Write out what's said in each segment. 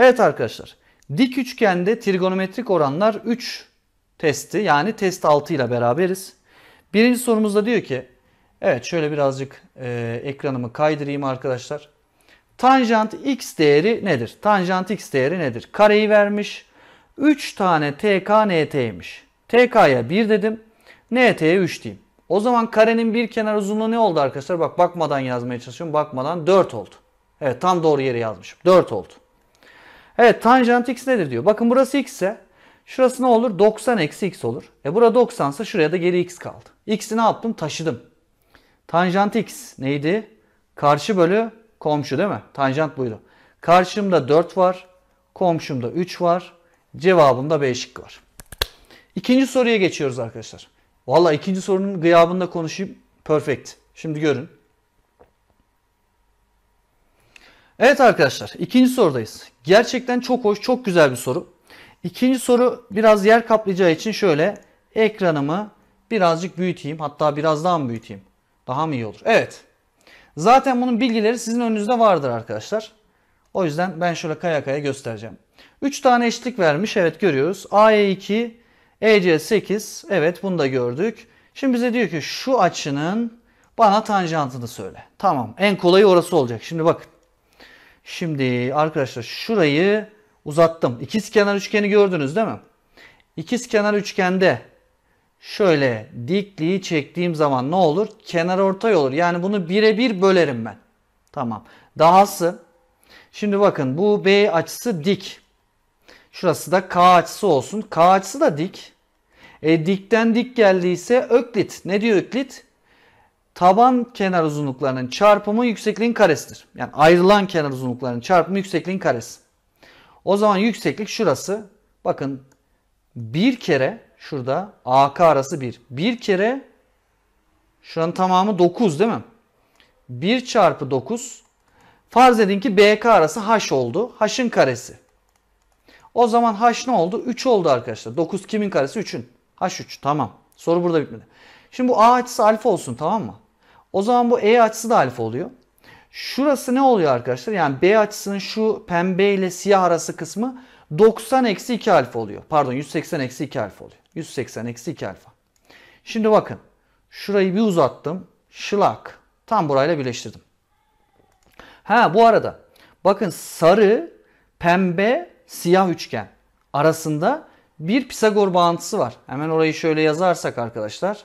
Evet arkadaşlar dik üçgende trigonometrik oranlar 3 testi yani test 6 ile beraberiz. Birinci sorumuzda diyor ki evet şöyle birazcık e, ekranımı kaydırayım arkadaşlar. Tanjant x değeri nedir? Tanjant x değeri nedir? Kareyi vermiş. 3 tane tk nt'ymiş. tk'ya 1 dedim. nt'ye 3 diyeyim. O zaman karenin bir kenar uzunluğu ne oldu arkadaşlar? Bak bakmadan yazmaya çalışıyorum. Bakmadan 4 oldu. Evet tam doğru yeri yazmışım. 4 oldu. Evet tanjant x nedir diyor. Bakın burası x ise şurası ne olur? 90 eksi x olur. E burada 90 ise şuraya da geri x kaldı. X'i ne yaptım? Taşıdım. Tanjant x neydi? Karşı bölü komşu değil mi? Tanjant buydu. Karşımda 4 var. Komşumda 3 var. Cevabımda B şıkkı var. İkinci soruya geçiyoruz arkadaşlar. Valla ikinci sorunun gıyabında konuşayım. Perfect. Şimdi görün. Evet arkadaşlar ikinci sorudayız. Gerçekten çok hoş çok güzel bir soru. İkinci soru biraz yer kaplayacağı için şöyle ekranımı birazcık büyüteyim. Hatta biraz daha mı büyüteyim? Daha mı iyi olur? Evet. Zaten bunun bilgileri sizin önünüzde vardır arkadaşlar. O yüzden ben şöyle kaya kaya göstereceğim. 3 tane eşlik vermiş. Evet görüyoruz. AE2, EC8. E evet bunu da gördük. Şimdi bize diyor ki şu açının bana tanjantını söyle. Tamam en kolayı orası olacak. Şimdi bakın. Şimdi arkadaşlar şurayı uzattım. İkiz kenar üçgeni gördünüz değil mi? İkiz kenar üçgende şöyle dikliği çektiğim zaman ne olur? Kenar ortay olur. Yani bunu birebir bölerim ben. Tamam. Dahası şimdi bakın bu B açısı dik. Şurası da K açısı olsun. K açısı da dik. E, dikten dik geldiyse öklit. Ne diyor öklit? taban kenar uzunluklarının çarpımı yüksekliğin karesidir. Yani ayrılan kenar uzunluklarının çarpımı yüksekliğin karesi. O zaman yükseklik şurası. Bakın bir kere şurada AK arası 1. Bir kere şuranın tamamı 9 değil mi? 1 çarpı 9. Farz edin ki BK arası H oldu. H'ın karesi. O zaman H ne oldu? 3 oldu arkadaşlar. 9 kimin karesi? 3'ün. H3 tamam. Soru burada bitmedi. Şimdi bu A açısı alfa olsun tamam mı? O zaman bu E açısı da alfa oluyor. Şurası ne oluyor arkadaşlar? Yani B açısının şu pembe ile siyah arası kısmı 90 eksi 2 alfa oluyor. Pardon 180 eksi 2 alfa oluyor. 180 eksi 2 alfa. Şimdi bakın. Şurayı bir uzattım. Şılak. Tam burayla birleştirdim. Ha bu arada bakın sarı, pembe, siyah üçgen arasında bir Pisagor bağıntısı var. Hemen orayı şöyle yazarsak arkadaşlar.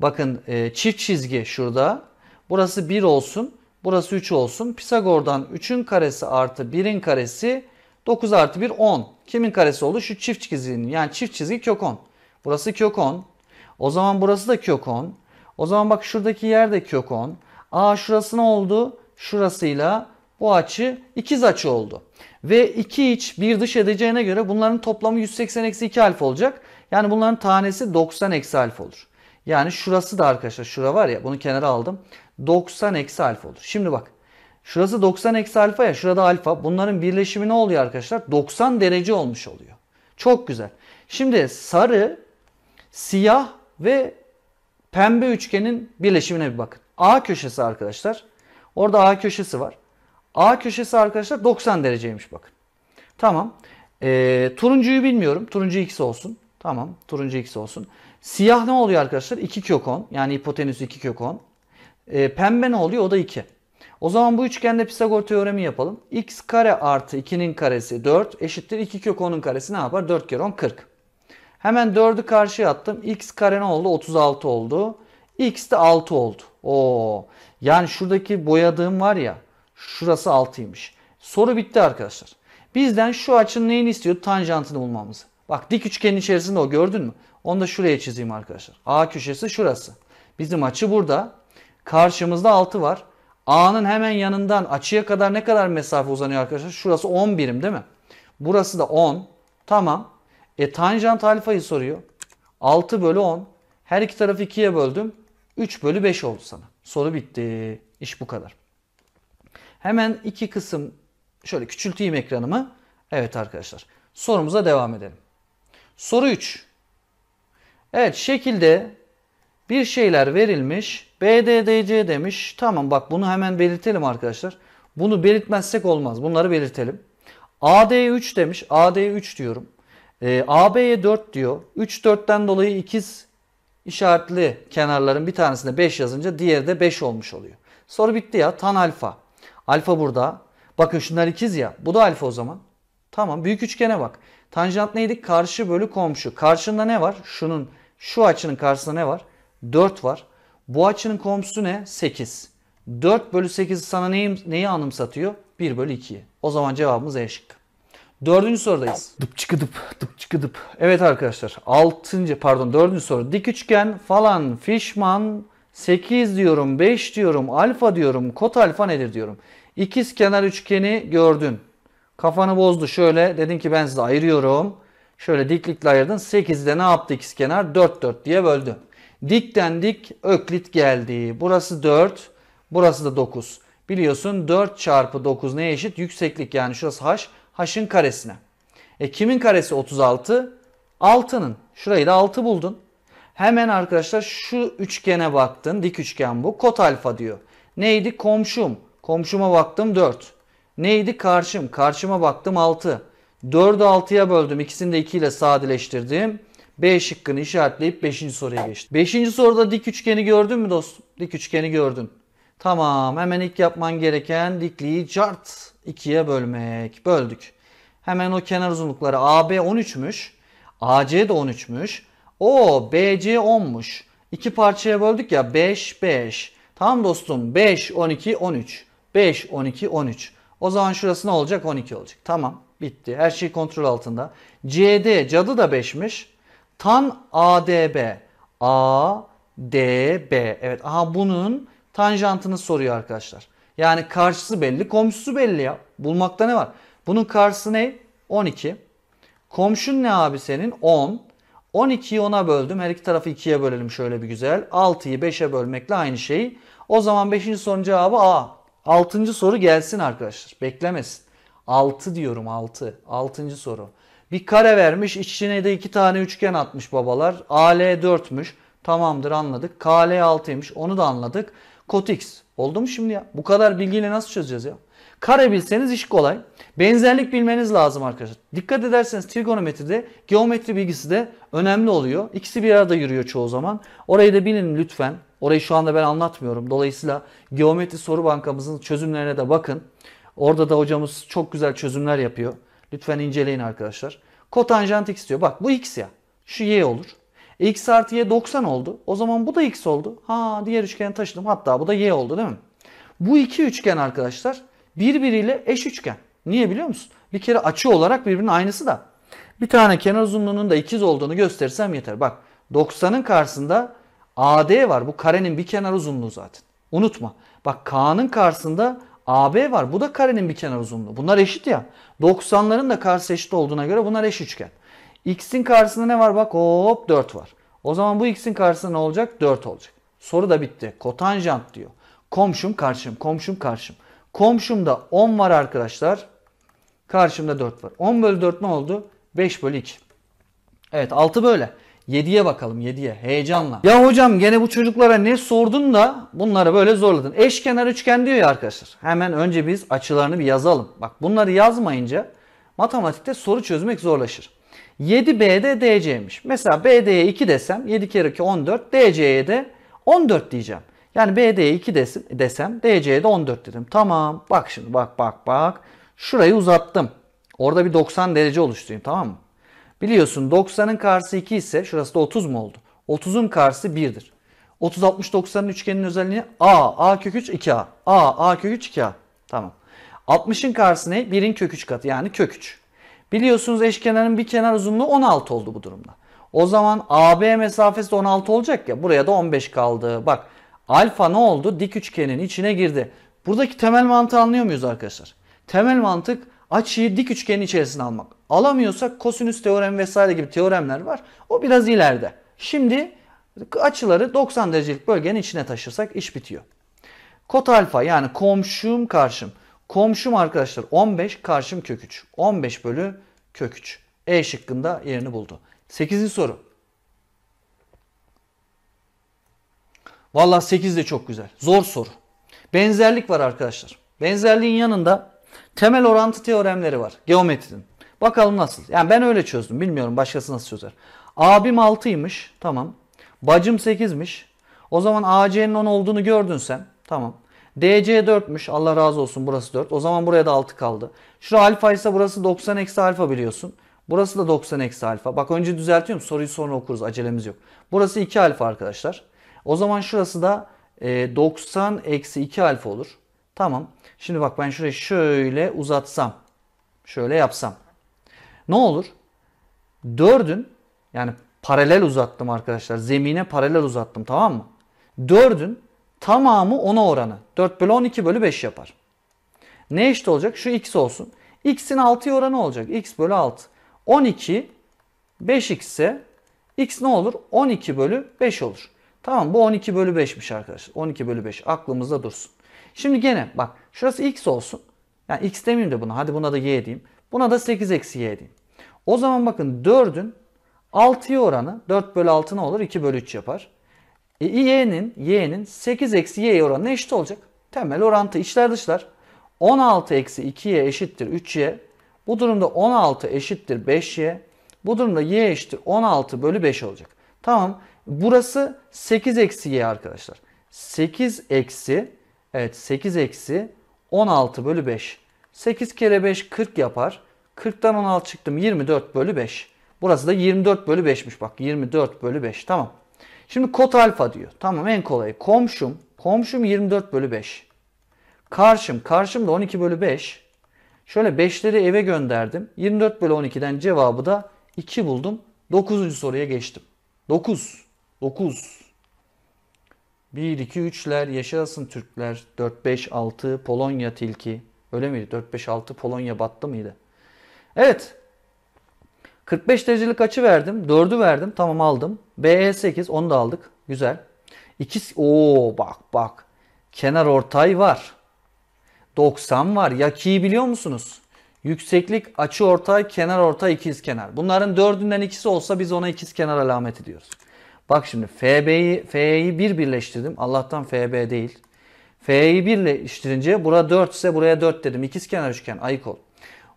Bakın e, çift çizgi şurada. Burası 1 olsun. Burası 3 olsun. Pisagor'dan 3'ün karesi artı 1'in karesi 9 artı 1 10. Kimin karesi oldu? Şu çift çizginin. Yani çift çizgi kök 10. Burası kök 10. O zaman burası da kök 10. O zaman bak şuradaki yer de kök 10. Aa şurası ne oldu? Şurasıyla bu açı ikiz açı oldu. Ve iki iç bir dış edeceğine göre bunların toplamı 180-2 eksi alfa olacak. Yani bunların tanesi 90-alfa eksi olur. Yani şurası da arkadaşlar şura var ya bunu kenara aldım. 90 eksi alfa olur. Şimdi bak şurası 90 eksi alfa ya şurada alfa. Bunların birleşimi ne oluyor arkadaşlar? 90 derece olmuş oluyor. Çok güzel. Şimdi sarı, siyah ve pembe üçgenin birleşimine bir bakın. A köşesi arkadaşlar. Orada A köşesi var. A köşesi arkadaşlar 90 dereceymiş bakın. Tamam. Ee, turuncuyu bilmiyorum. Turuncu x olsun. Tamam. Turuncu x olsun. Siyah ne oluyor arkadaşlar? 2 kök 10. Yani hipotenüs 2 kök 10. E, pembe ne oluyor? O da 2. O zaman bu üçgende Pisagor teoremi yapalım. x kare artı 2'nin karesi 4 eşittir 2 kök 10'un karesi ne yapar? 4 kere 10 40. Hemen 4'ü karşıya attım. x kare ne oldu? 36 oldu. x de 6 oldu. Oo. Yani şuradaki boyadığım var ya. Şurası 6'ymış. Soru bitti arkadaşlar. Bizden şu açının neyini istiyor? Tanjantını bulmamızı. Bak dik üçgenin içerisinde o gördün mü? Onu da şuraya çizeyim arkadaşlar. A köşesi şurası. Bizim açı burada. Karşımızda 6 var. A'nın hemen yanından açıya kadar ne kadar mesafe uzanıyor arkadaşlar? Şurası 10 birim değil mi? Burası da 10. Tamam. E tanjant alfayı soruyor. 6 bölü 10. Her iki tarafı 2'ye böldüm. 3 bölü 5 oldu sana. Soru bitti. İş bu kadar. Hemen iki kısım şöyle küçülteyim ekranımı. Evet arkadaşlar sorumuza devam edelim. Soru 3. Evet şekilde bir şeyler verilmiş. BDDC demiş. Tamam bak bunu hemen belirtelim arkadaşlar. Bunu belirtmezsek olmaz. Bunları belirtelim. AD3 demiş. AD3 diyorum. E, AB'ye 4 diyor. 3 4'ten dolayı ikiz işaretli kenarların bir tanesinde 5 yazınca diğeri de 5 olmuş oluyor. Soru bitti ya. Tan alfa. Alfa burada. Bakın şunlar ikiz ya. Bu da alfa o zaman. Tamam büyük üçgene bak. Tanjant neydi? Karşı bölü komşu. Karşında ne var? Şunun şu açının karşısında ne var? 4 var. Bu açının komşusu ne? 8. 4 bölü 8 sana neyi, neyi anımsatıyor? 1 bölü 2'yi. O zaman cevabımız E şıkkı. Dördüncü sorudayız. Dıp çıkı dıp, dıp dıp. Evet arkadaşlar. Altıncı, pardon dördüncü soru. Dik üçgen falan fişman 8 diyorum, 5 diyorum, alfa diyorum, kot alfa nedir diyorum. İkiz kenar üçgeni gördün. Kafanı bozdu şöyle. Dedin ki ben size ayırıyorum. Şöyle diklikle ayırdın. 8'de ne yaptı kenar? 4 4 diye böldü. Dikten dik öklit geldi. Burası 4. Burası da 9. Biliyorsun 4 çarpı 9 neye eşit? Yükseklik yani şurası h. H'ın karesine. E kimin karesi 36? 6'nın. Şurayı da 6 buldun. Hemen arkadaşlar şu üçgene baktın. Dik üçgen bu. Kot alfa diyor. Neydi? Komşum. Komşuma baktım 4. Neydi? Karşım. Karşıma baktım 6. 4'ü 6'ya böldüm. İkisini de 2 ile sadeleştirdim. B şıkkını işaretleyip 5. soruya geçtim. 5. soruda dik üçgeni gördün mü dostum? Dik üçgeni gördün. Tamam hemen ilk yapman gereken dikliği cart 2'ye bölmek. Böldük. Hemen o kenar uzunlukları AB 13'müş. AC de 13'müş. O BC 10'muş. İki parçaya böldük ya 5 5. Tamam dostum 5 12 13. 5 12 13. O zaman şurası ne olacak? 12 olacak. Tamam. Bitti. Her şey kontrol altında. CD cadı da 5'miş. Tan ADB. B Evet. Aha bunun tanjantını soruyor arkadaşlar. Yani karşısı belli, komşusu belli ya. Bulmakta ne var? Bunun karşısı ne? 12. Komşun ne abi senin? 10. 12'yi 10'a böldüm. Her iki tarafı 2'ye bölelim şöyle bir güzel. 6'yı 5'e bölmekle aynı şey. O zaman 5. sorunun cevabı A. Altıncı soru gelsin arkadaşlar. Beklemesin. Altı diyorum altı altıncı soru. Bir kare vermiş. içine de iki tane üçgen atmış babalar. AL 4'müş. Tamamdır anladık. KL 6'ymış. Onu da anladık. Kot X. Oldu mu şimdi ya? Bu kadar bilgiyle nasıl çözeceğiz ya? Kare bilseniz iş kolay. Benzerlik bilmeniz lazım arkadaşlar. Dikkat ederseniz trigonometride geometri bilgisi de önemli oluyor. İkisi bir arada yürüyor çoğu zaman. Orayı da bilin lütfen. Orayı şu anda ben anlatmıyorum. Dolayısıyla geometri soru bankamızın çözümlerine de bakın. Orada da hocamız çok güzel çözümler yapıyor. Lütfen inceleyin arkadaşlar. Kotanjant x diyor. Bak bu x ya. Şu y olur. E, x artı y 90 oldu. O zaman bu da x oldu. Ha diğer üçgeni taşıdım. Hatta bu da y oldu değil mi? Bu iki üçgen arkadaşlar birbiriyle eş üçgen. Niye biliyor musun? Bir kere açı olarak birbirinin aynısı da. Bir tane kenar uzunluğunun da ikiz olduğunu gösterirsem yeter. Bak 90'ın karşısında AD var. Bu karenin bir kenar uzunluğu zaten. Unutma. Bak K'nın karşısında AB var. Bu da karenin bir kenar uzunluğu. Bunlar eşit ya. 90'ların da karşı eşit olduğuna göre bunlar eş üçgen. X'in karşısında ne var? Bak hop 4 var. O zaman bu X'in karşısında ne olacak? 4 olacak. Soru da bitti. Kotanjant diyor. Komşum karşım, komşum karşım. Komşumda 10 var arkadaşlar. Karşımda 4 var. 10 bölü 4 ne oldu? 5 bölü 2. Evet 6 böyle. 7'ye bakalım 7'ye heyecanla. Ya hocam gene bu çocuklara ne sordun da bunları böyle zorladın. Eşkenar üçgen diyor ya arkadaşlar. Hemen önce biz açılarını bir yazalım. Bak bunları yazmayınca matematikte soru çözmek zorlaşır. 7B'de DC'ymiş. Mesela BD'ye 2 desem 7 kere 2 14. DC'ye de 14 diyeceğim. Yani BD'ye 2 desem, desem DC'ye de 14 dedim. Tamam bak şimdi bak bak bak. Şurayı uzattım. Orada bir 90 derece oluşturayım tamam mı? Biliyorsun 90'ın karşısı 2 ise şurası da 30 mu oldu? 30'un karşısı 1'dir. 30 60 90'ın üçgeninin özelliği A, A kök 3 2A. A, A kök 3 2A. Tamam. 60'ın karşısı ne? 1'in kök 3 katı yani kök 3. Biliyorsunuz eşkenarın bir kenar uzunluğu 16 oldu bu durumda. O zaman AB mesafesi de 16 olacak ya. Buraya da 15 kaldı. Bak alfa ne oldu? Dik üçgenin içine girdi. Buradaki temel mantığı anlıyor muyuz arkadaşlar? Temel mantık açıyı dik üçgenin içerisine almak. Alamıyorsak kosinüs teoremi vesaire gibi teoremler var. O biraz ileride. Şimdi açıları 90 derecelik bölgenin içine taşırsak iş bitiyor. Kot alfa yani komşum karşım. Komşum arkadaşlar 15 karşım kök 3. 15 bölü kök 3. E şıkkında yerini buldu. 8. soru. Valla 8 de çok güzel. Zor soru. Benzerlik var arkadaşlar. Benzerliğin yanında temel orantı teoremleri var geometrinin. Bakalım nasıl. Yani ben öyle çözdüm. Bilmiyorum başkası nasıl çözer. Abim 6'ymış. Tamam. Bacım 8'miş. O zaman AC'nin 10 olduğunu gördün sen. Tamam. DC 4'müş. Allah razı olsun burası 4. O zaman buraya da 6 kaldı. Şura alfa ise burası 90 eksi alfa biliyorsun. Burası da 90 eksi alfa. Bak önce düzeltiyorum. Soruyu sonra okuruz. Acelemiz yok. Burası 2 alfa arkadaşlar. O zaman şurası da 90 e, eksi 2 alfa olur. Tamam. Şimdi bak ben şurayı şöyle uzatsam. Şöyle yapsam. Ne olur? 4'ün yani paralel uzattım arkadaşlar. Zemine paralel uzattım tamam mı? 4'ün tamamı 10'a oranı. 4 bölü 12 bölü 5 yapar. Ne eşit olacak? Şu x olsun. x'in 6'ya oranı olacak. x bölü 6. 12 5x ise x ne olur? 12 bölü 5 olur. Tamam bu 12 bölü 5'miş arkadaşlar. 12 bölü 5 aklımızda dursun. Şimdi gene bak şurası x olsun. Yani x demeyeyim de buna. Hadi buna da y diyeyim. Buna da 8 eksi y diyeyim. O zaman bakın 4'ün 6'ya oranı 4 bölü 6 ne olur? 2 bölü 3 yapar. E, y'nin y'nin 8 eksi y oranına eşit olacak. Temel orantı içler dışlar. 16 eksi 2y eşittir 3y. Bu durumda 16 eşittir 5y. Bu durumda y eşittir 16 bölü 5 olacak. Tamam. Burası 8 eksi y arkadaşlar. 8 eksi evet 8 eksi 16 bölü 5. 8 kere 5 40 yapar. 40'tan 16 çıktım. 24 bölü 5. Burası da 24 bölü 5'miş. Bak 24 bölü 5. Tamam. Şimdi kot alfa diyor. Tamam en kolayı. Komşum. Komşum 24 bölü 5. Karşım. Karşım da 12 bölü 5. Şöyle 5'leri eve gönderdim. 24 bölü 12'den cevabı da 2 buldum. 9. soruya geçtim. 9. 9. 1, 2, 3'ler, yaşasın Türkler, 4, 5, 6, Polonya tilki. Öyle miydi? 4, 5, 6 Polonya battı mıydı? Evet. 45 derecelik açı verdim. 4'ü verdim. Tamam aldım. BE8 onu da aldık. Güzel. İkisi o bak bak. Kenar ortay var. 90 var. Yaki'yi biliyor musunuz? Yükseklik, açı ortay, kenar ortay, ikiz kenar. Bunların dördünden ikisi olsa biz ona ikiz kenar alameti diyoruz. Bak şimdi FB'yi F'yi bir birleştirdim. Allah'tan FB değil. F'yi birleştirince bura 4 ise buraya 4 dedim. İkiz kenar üçgen ayık ol.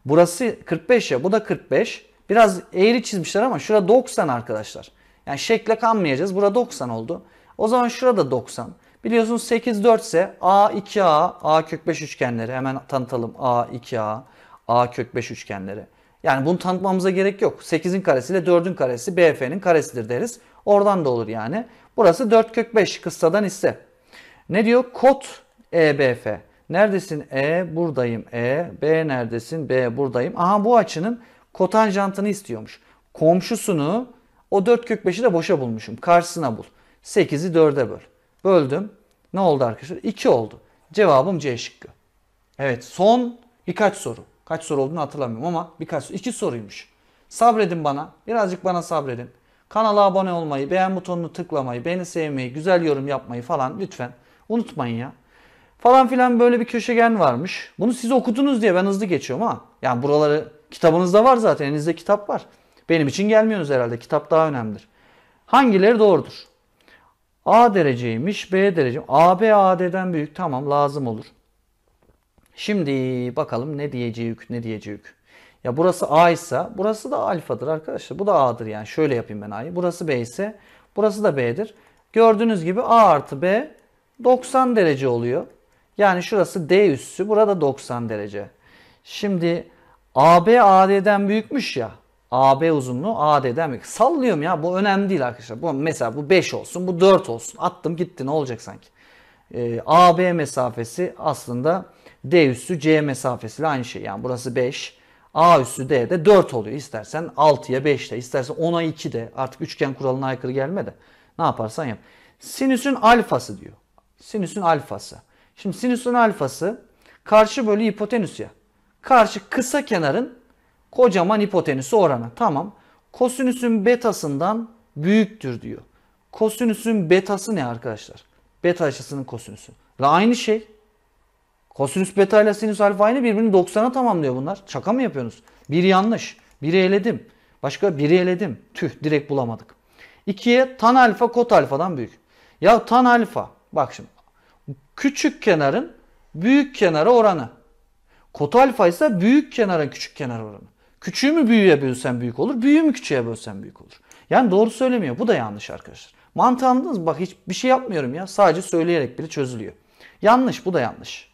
Burası 45 ya bu da 45. Biraz eğri çizmişler ama şurada 90 arkadaşlar. Yani şekle kanmayacağız. Burada 90 oldu. O zaman şurada 90. Biliyorsunuz 8 4 ise A 2A, A kök 5 üçgenleri hemen tanıtalım. A 2A, A kök 5 üçgenleri. Yani bunu tanıtmamıza gerek yok. 8'in karesiyle 4'ün karesi BF'nin karesidir deriz. Oradan da olur yani. Burası 4 kök 5 kıssadan ise. Ne diyor? Kot EBF. Neredesin? E buradayım. E. B neredesin? B buradayım. Aha bu açının kotanjantını istiyormuş. Komşusunu o 4 kök 5'i de boşa bulmuşum. Karşısına bul. 8'i 4'e böl. Böldüm. Ne oldu arkadaşlar? 2 oldu. Cevabım C şıkkı. Evet son birkaç soru. Kaç soru olduğunu hatırlamıyorum ama birkaç soru. 2 soruymuş. Sabredin bana. Birazcık bana sabredin. Kanala abone olmayı, beğen butonunu tıklamayı, beni sevmeyi, güzel yorum yapmayı falan lütfen unutmayın ya falan filan böyle bir köşegen varmış. Bunu siz okudunuz diye ben hızlı geçiyorum ha. Yani buraları kitabınızda var zaten elinizde kitap var. Benim için gelmiyorsunuz herhalde kitap daha önemlidir. Hangileri doğrudur? A dereceymiş B derece. AB AD'den büyük tamam lazım olur. Şimdi bakalım ne diyecek ne diyecek. Ya burası A ise burası da alfadır arkadaşlar. Bu da A'dır yani. Şöyle yapayım ben A'yı. Burası B ise burası da B'dir. Gördüğünüz gibi A artı B 90 derece oluyor. Yani şurası D üssü. Burada 90 derece. Şimdi AB AD'den büyükmüş ya. AB uzunluğu AD'den büyük. Sallıyorum ya bu önemli değil arkadaşlar. Bu, mesela bu 5 olsun bu 4 olsun. Attım gitti ne olacak sanki. Ee, AB mesafesi aslında D üssü C mesafesiyle aynı şey. Yani burası 5. A üssü D de 4 oluyor. İstersen 6'ya 5 de istersen 10'a 2 de artık üçgen kuralına aykırı gelme de. Ne yaparsan yap. Sinüsün alfası diyor. Sinüsün alfası. Şimdi sinüsün alfası karşı bölü hipotenüs ya. Karşı kısa kenarın kocaman hipotenüsü oranı. Tamam. Kosinüsün betasından büyüktür diyor. Kosinüsün betası ne arkadaşlar? Beta açısının kosinüsü. Ve aynı şey. Kosinüs beta ile sinüs alfa aynı birbirini 90'a tamamlıyor bunlar. Şaka mı yapıyorsunuz? Bir yanlış. Biri eledim. Başka biri eledim. Tüh direkt bulamadık. İkiye tan alfa kot alfadan büyük. Ya tan alfa bak şimdi küçük kenarın büyük kenara oranı. Kota alfa ise büyük kenarın küçük kenar oranı. Küçüğü mü büyüğe bölsen büyük olur, büyüğü mü küçüğe bölsen büyük olur. Yani doğru söylemiyor. Bu da yanlış arkadaşlar. Mantığı anladınız mı? Bak hiçbir şey yapmıyorum ya. Sadece söyleyerek bile çözülüyor. Yanlış. Bu da yanlış.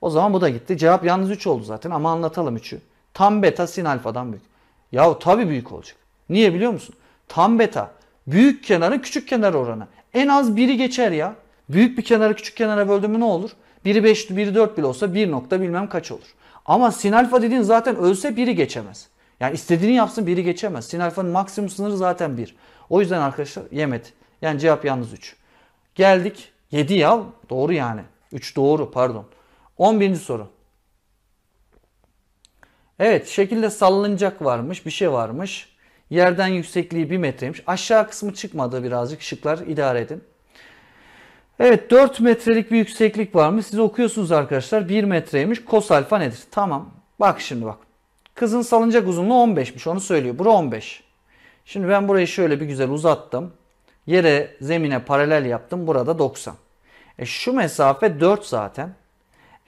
O zaman bu da gitti. Cevap yalnız 3 oldu zaten ama anlatalım 3'ü. Tam beta sin alfadan büyük. Ya tabi büyük olacak. Niye biliyor musun? Tam beta büyük kenarın küçük kenar oranı. En az biri geçer ya. Büyük bir kenara küçük kenara böldüğümü ne olur? Biri 5, biri 4 bile olsa 1 nokta bilmem kaç olur. Ama sin alfa dediğin zaten ölse biri geçemez. Yani istediğini yapsın biri geçemez. Sin alfanın maksimum sınırı zaten 1. O yüzden arkadaşlar yemedi. Yani cevap yalnız 3. Geldik 7 ya doğru yani. 3 doğru pardon. 11. soru. Evet şekilde sallanacak varmış bir şey varmış. Yerden yüksekliği 1 metreymiş. Aşağı kısmı çıkmadı birazcık şıklar idare edin. Evet 4 metrelik bir yükseklik var mı? Siz okuyorsunuz arkadaşlar. 1 metreymiş. Kos alfa nedir? Tamam. Bak şimdi bak. Kızın salıncak uzunluğu 15'miş. Onu söylüyor. Bura 15. Şimdi ben burayı şöyle bir güzel uzattım. Yere zemine paralel yaptım. Burada 90. E şu mesafe 4 zaten.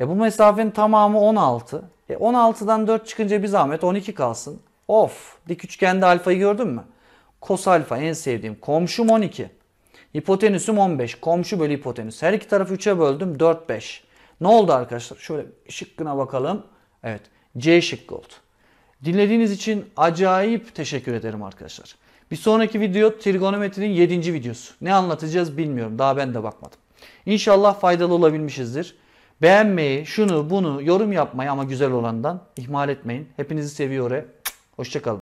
E bu mesafenin tamamı 16. E 16'dan 4 çıkınca bir zahmet 12 kalsın. Of dik üçgende alfayı gördün mü? Kos alfa en sevdiğim. Komşum 12. Hipotenüsüm 15. Komşu bölü hipotenüs. Her iki tarafı 3'e böldüm. 4, 5. Ne oldu arkadaşlar? Şöyle şıkkına bakalım. Evet. C şıkkı oldu. Dinlediğiniz için acayip teşekkür ederim arkadaşlar. Bir sonraki video trigonometrinin 7. videosu. Ne anlatacağız bilmiyorum. Daha ben de bakmadım. İnşallah faydalı olabilmişizdir. Beğenmeyi, şunu bunu yorum yapmayı ama güzel olandan ihmal etmeyin. Hepinizi seviyorum. Hoşçakalın.